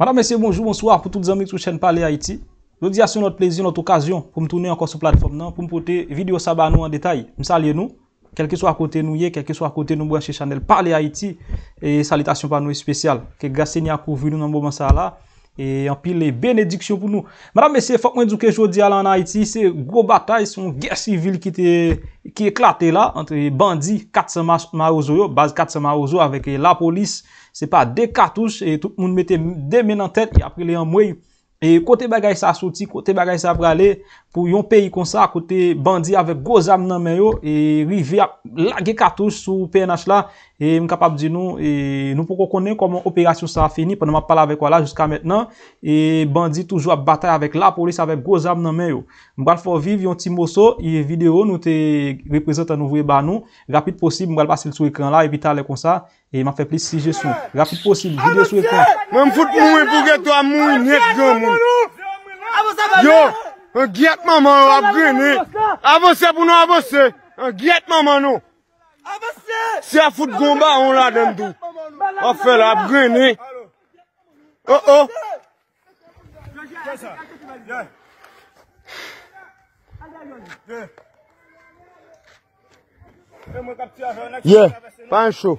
Madame, messieurs, bonjour, bonsoir pour tous les amis la chaîne Parler Haïti. à c'est notre plaisir, notre occasion pour me tourner encore sur la plateforme pour me porter vidéo sabat en détail. Je saluer nous, quel que soit à côté nous, quel que soit à côté nous, chez Chanel Parler Haïti et salutations par nous spéciale. Que grâce à pour nous dans moment ça là. E anpil euh, le benediksyon pou nou. Madame Messie, fok mwen djouke jodi ala an Haiti. Se go batay, son ger sivil ki eklate la. Antre bandi, 400 marozou yo. Baz 400 marozou avèk la polis. Se pa de katouche. E tout moun mette de men an tèt. E apilè an mwen yo. E kote bagay sa soti, kote bagay sa brale, pou yon peyi konsa, kote bandi avek gozab nan men yo, e rive a lage katouj sou PNH la, e mkapab di nou, e nou pou kou konen koman operasyon sa a fini, pandan ma pala avek wala, jiska metnan, e bandi toujwa batay avek la polis avek gozab nan men yo. Mbale fò viv yon ti moso, yon e video nou te reprezentan nou vwe ban nou, rapid posib mbale basil sou ekran la, evita ale konsa, E man fe plis sije sou. La pou posil. Jou de sou e kon. Men foute moui pou geto a moui. Nye k gwen moun. Yo. An gyat maman an ap gweni. A bose pou nan a bose. An gyat maman nou. Se a foute gomba an la den dou. A fè la ap gweni. Eh? Oh oh. Yo. Yo. Pan chou.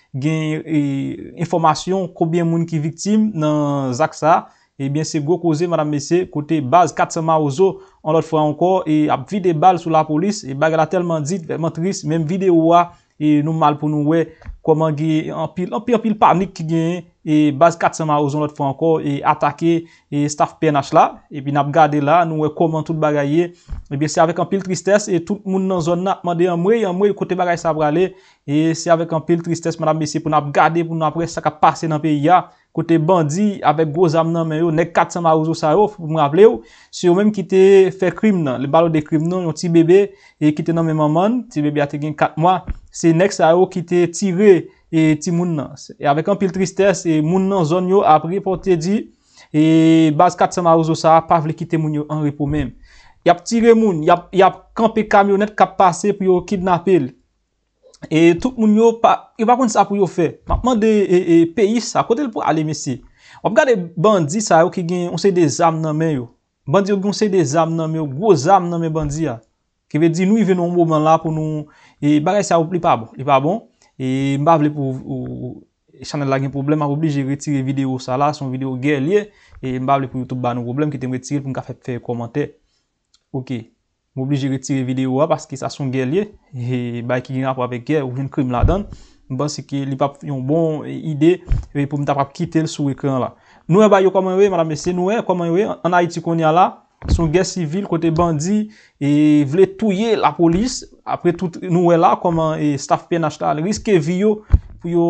gen e, informasyon koubyen moun ki viktim nan zaksa, ebyen se go koze, madame mesye, kote baz kat sa ma ouzo, an lot fwa anko, e ap vide bal sou la polis, e bagala telman dit, velman tris, menm vide ouwa, e nou mal pou nou we, kouman gen anpil, anpil anpil panik ki gen, e baz 400 ma ouzon lot fwa anko e atake staff PNH eh la e pi nap gade la nou wekoman tout bagaye e bi se avek an pil tristese e tout moun nan zon nan mande yon mwe yon mwe yon kote bagaye sa prale e se avek an pil tristese madame mesi pou nap gade pou napre sa ka pase nan pi ya Kote bandi, avek gwo zam nan men yo, nek kat sa ma ouzo sa yo, pou mwavle yo, si yo menm ki te fe krim nan. Le balo de krim nan, yon ti bebe, e ki te nan menmanman, ti bebe ati gen kat mwa, se nek sa yo ki te tire, e ti moun nan. E avek anpil tristesse, e moun nan zon yo, apri pote di, e baz kat sa ma ouzo sa, pa vle ki te moun yo, anri pou menm. Yap tire moun, yap kampe kamyonet kap pase pou yo kidnapil. E tout moun yo pa... E va konti sa pou yo fe. Ma pman de e, e, peyi sa. Kote l pou ale mesi. Wap gade bandi sa yo ki gen yon sey de zam nan men yo. Bandi yo gen yon sey de zam nan men yo. Gwo zam nan men bandi ya. Ki ve di nou yi ven nou moun man la pou nou... E bagay sa wop li pa bon. Li pa bon. E mba vle pou chanel la gen problem. Ma wop li je retire video sa la. Son video gen liye. E mba vle pou youtube ba nou problem. Ki ten retire pou mka fe komante. Ok. M'oblige yi retire videyo a, paske sa eh eh, son gelye, e bay ki gen apwe ave gyer, ou jen krim la dan. M'bansi ki li pap yon bon ide, e pou mta pap kite l sou ekran la. Noue bay yo komanwe, madame se noue, komanwe, an Haiti konya la, son gen sivil kote bandi, e vle touye la polis, apre tout noue la, koman, e staff penach tal, riske vi yo, pou yo,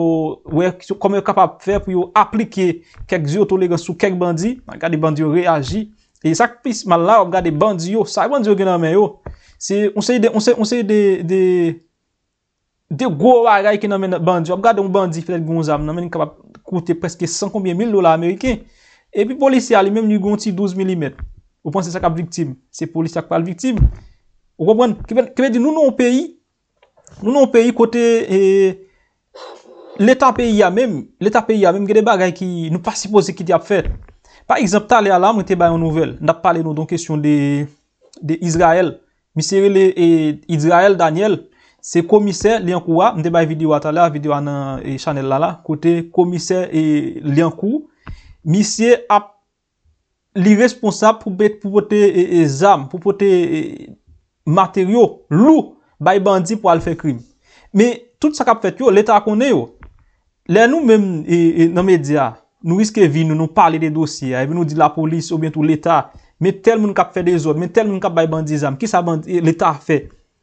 wè, koman yo kapap fè, pou yo aplike, kek zyo tolegan sou kek bandi, man gade bandi yo reagi, E sak pismal la wap gade bandi yo, sak bandi yo genanmen yo. On se yi de, on se yi de, de, de gwo wak gaya genanmen bandi yo. Wap gade un bandi Fred Gonzalm, nanmen yon kapap koute preske sankonbyen mil dola Ameriken. E pi polisi alimem yon gonti 12 mm. Ou pon se sak ap viktim. Se polisi akpal viktim. Ou wap wan, ke ven, ke ven di nou nou an peyi, nou nou an peyi kote, e, l'eta peyi ya menm. L'eta peyi ya menm gade bagay ki nou pa sipose ki di ap fet. Pa egzempta li alam, mwen te bay an nouvel. N ap pale nou don kesyon de de Izrael. Mise, Izrael Daniel, se komiser li an kouwa, mwen te bay video atalè, video an chanel lala, kote komiser li an kou. Mise, ap li responsab pou bete, pou pote zam, pou pote materyo lou bay bandi pou al fe krim. Me, tout sa kap fet yo, leta akone yo, le nou menm nan media, Nou iske vi nou, nou pale de dosye, vi eh, nou di la polis ou bientou l'Etat, men tel moun kap fè des od, men tel moun kap bay bandizam, ki sa eh, l'Etat fè?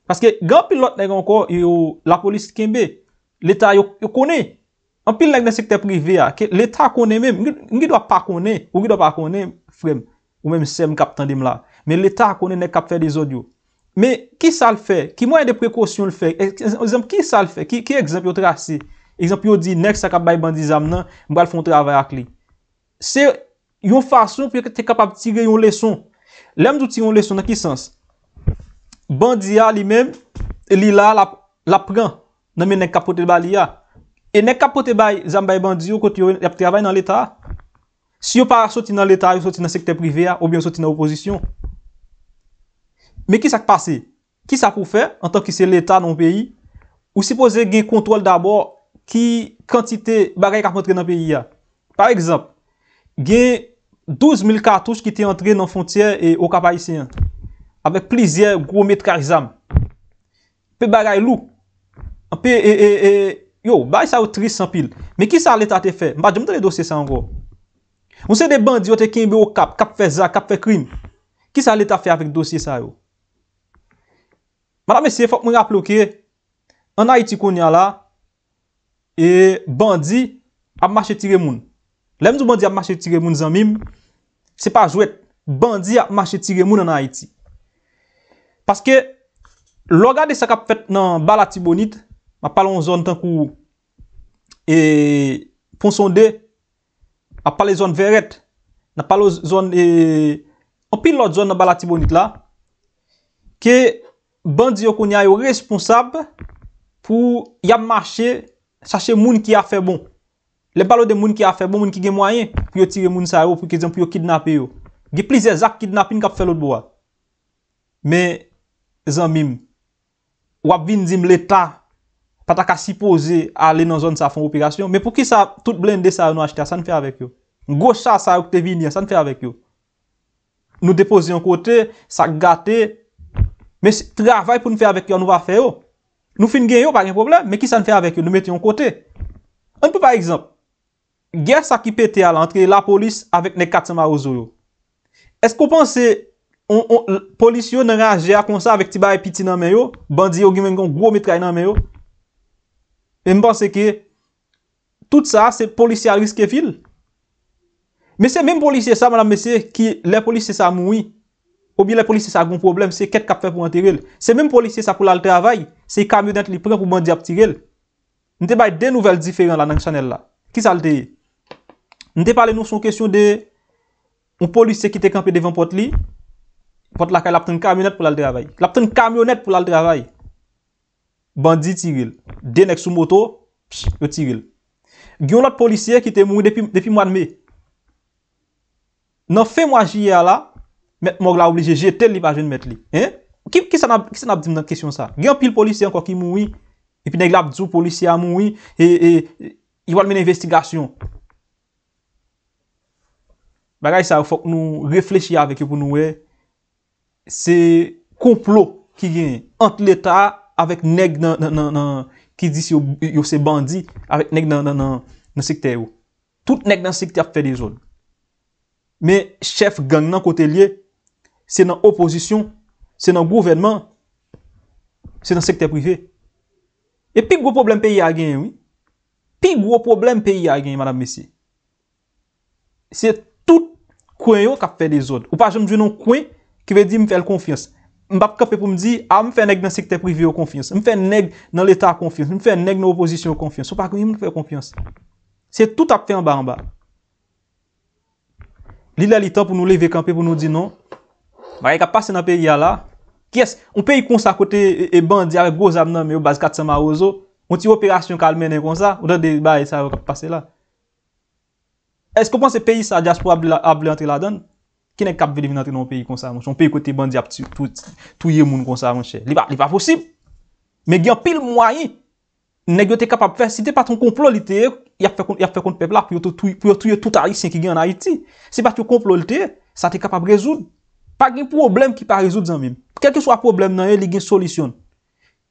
Paske, gan pil lot nèk ankon, yo la polis kèmbe, l'Etat yo kone, an pil lèk nan sekte privè a, ah, ki l'Etat kone mèm, ngi do apakone, ou ngi do apakone, frem, ou mèm se m kap tèm dèm la, men l'Etat kone nèk kap fè des od yo. Men, ki sa l fè? Ki mwenye de prekosyon l fè? En zèm, ki sa l fè Eksempi yo di, nek sa kap bay bandi zam nan, mbwa l fonte avay ak li. Se, yon fason pou yo ke te kapab tivye yon leson. Lem douti yon leson nan ki sens? Bandi a li men, li la la pran, nan men nek kapote bali a. E nek kapote bay zam bay bandi yo kote yo yap travay nan l etat? Si yo para soti nan l etat, yo soti nan sekte prive a, ou bien soti nan oposisyon. Me ki sa k pase? Ki sa pou fe, an tan ki se l etat nan peyi, ou si pose ge kontrol dabor ki kantite bagay kap entre nan peyi ya. Par ekzamp, gen 12.000 katouche ki te entre nan fontyer e o kapayisyen, avek plizye grou metra exam. Pe bagay lou, anpe, e, e, e, yo, bagay sa yo tri sampil, men ki sa aleta te fe, mba jemde le dosye sa ango. Mwen se de bandi yo te kenbe o kap, kap fe za, kap fe krim, ki sa aleta fe avek dosye sa yo. Mada mese, fok mwen rapplo ke, anay ti konya la, E bandi ap mache tiremoun. Lem nou bandi ap mache tiremoun zanmim? Se pa jwet, bandi ap mache tiremoun nan Haiti. Paske, logade sakap fet nan bala tibonit, ma palon zon tankou, e pon sonde, a pale zon veret, na palon zon, e, anpil lot zon nan bala tibonit la, ke bandi yo konya yo responsab pou yap mache Sache moun ki a fe bon, le balo de moun ki a fe bon, moun ki gen mwayen, pou yo tire moun sa yo, pou yo kidnape yo. Ge plize zak kidnape yon kap fe lout bowa. Me zanmim, wap vin zim leta, pata ka sipoze ale nan zon sa fon operasyon, me pou ki sa tout blinde sa yo nou achete, sa nou fe avek yo. Ngo sa sa yo kte vin ya, sa nou fe avek yo. Nou depoze yon kote, sa gate, me travay pou nou fe avek yo, nou va fe yo. Nou fin gen yo, pa gen problem, men ki sa n fe avèk yo? Nou met yon kote. An pou par exemple, ger sa ki pète ala entre la polis avèk ne katima ozou yo. Esk ou panse, polis yo nan reage akonsa avèk ti baye piti nan men yo, bandi yo gwen mwen gwen gwo metra yon nan men yo? En panse ke, tout sa, se polis ya riske fil? Mese, menm polis se sa, madame mese, ki le polis se sa moui, Obye la polisye sa agon problem, se ket kap fe pou an tiril. Se menm polisye sa pou lal travay, se kamyonet li pren pou bandi ap tiril. Nte bay de nouvel diferent la nan chanel la. Ki sa lteye? Nte pale nou son kesyon de un polisye ki te kampe devan pot li, pot la ka la pten kamyonet pou lal travay. La pten kamyonet pou lal travay. Bandi tiril. Denek sou moto, psh, yo tiril. Gyon lot polisye ki te mouni depi mwan me. Nan fe mwa jya la, Mè mòk la oubli, jè jè tel li vajen mè li. Kè sa nab di m nan kèsyon sa? Gè an pil polisyen kwa ki moui, epi neg lab di sou polisyen moui, e yon men investigasyon. Bagay sa, fok nou reflechi avèk yo pou nou we, se komplot ki gen, ant l'Etat, avèk neg nan, ki dis yo se bandi, avèk neg nan sikte yo. Tout neg nan sikte ap fè de zon. Mè chef gang nan kote liye, Se nan oposisyon, se nan gouvenman, se nan sekte privé. E pi gwo problem pe y agen, oui. Pi gwo problem pe y agen, madame Messie. Se tout kwen yo kap fe de zon. Ou pa jom di nou kwen ki ve di mfe el konfians. Mbap kap pe pou mdi, a ah, mfe neg nan sekte privé o konfians. Mfe neg nan l'etat konfians. Mfe neg nan oposisyon o konfians. Ou pa kwen yon mfe konfians. Se tout ap fe an ba an ba. Li la li ta pou nou leve kanpe pou nou di non. Marek ap pase nan peyi ya la Kyes, un peyi kon sa kote e, e bandi Awe goz ap nan me ou baz kat sa ma ozo On ti operasyon kalmen e kon sa On dan de ba e sa ap pase la Eske pon se peyi sa jaspo Able antre la dan Kine kap vede vin antre nan peyi kon sa manche Un peyi kote e bandi ap touye moun kon sa manche Li pa posib Me gyan pil mwany Ne gyo te kapab fes Si te paton konflolite Yap fe kont pepla pou yo touye tout ari Sien ki gyan a iti Si paton konflolite, sa te kapab rezoun Pa gen problem ki pa rezoud zanmim. Kelke swa problem nan, li gen solisyon.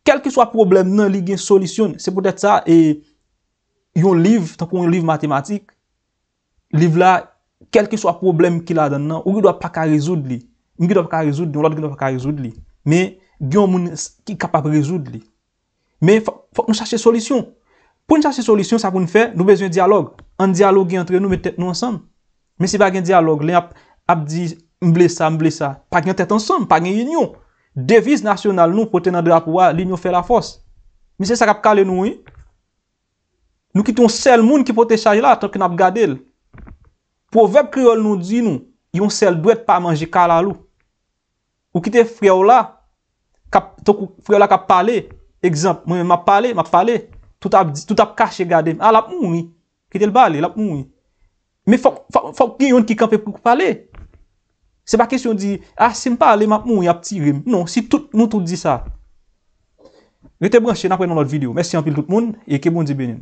Kelke swa problem nan, li gen solisyon. Se potet sa, yon liv, tanpon yon liv matematik, liv la, kelke swa problem ki la dan nan, ou li do apaka rezoud li. Un li do apaka rezoud, yon lot li do apaka rezoud li. Men, gen moun ki kapap rezoud li. Men, fok nou chache solisyon. Pon nou chache solisyon, sa pou nou fe, nou bezwen diyalog. An diyalog gen entre nou, mette nou ansan. Men se pa gen diyalog, len ap di... Mble sa, mble sa, pa gen tet ansan, pa gen yinyon Deviz nasyonal nou, pote nan drak wwa, linyon fe la fos Mi se sa kap kale nou yi Nou kiton sel moun ki pote chaje la, tonke nap gade l Proveb kriol nou di nou, yon sel dwet pa manje kalalou Ou kite freola, tok freola kap pale Ekzamp, mwenye map pale, map pale Tout ap kache gade, a lap moun yi Kitel bale, lap moun yi Me fok kriyon ki kampe pou pale Se ba kesyon di, ah, se mpa ale map moun ya pti rim. Non, si tout nou tout di sa. Rite branchen apwen nan lot video. Mersi anpil tout moun, e kebon di benin.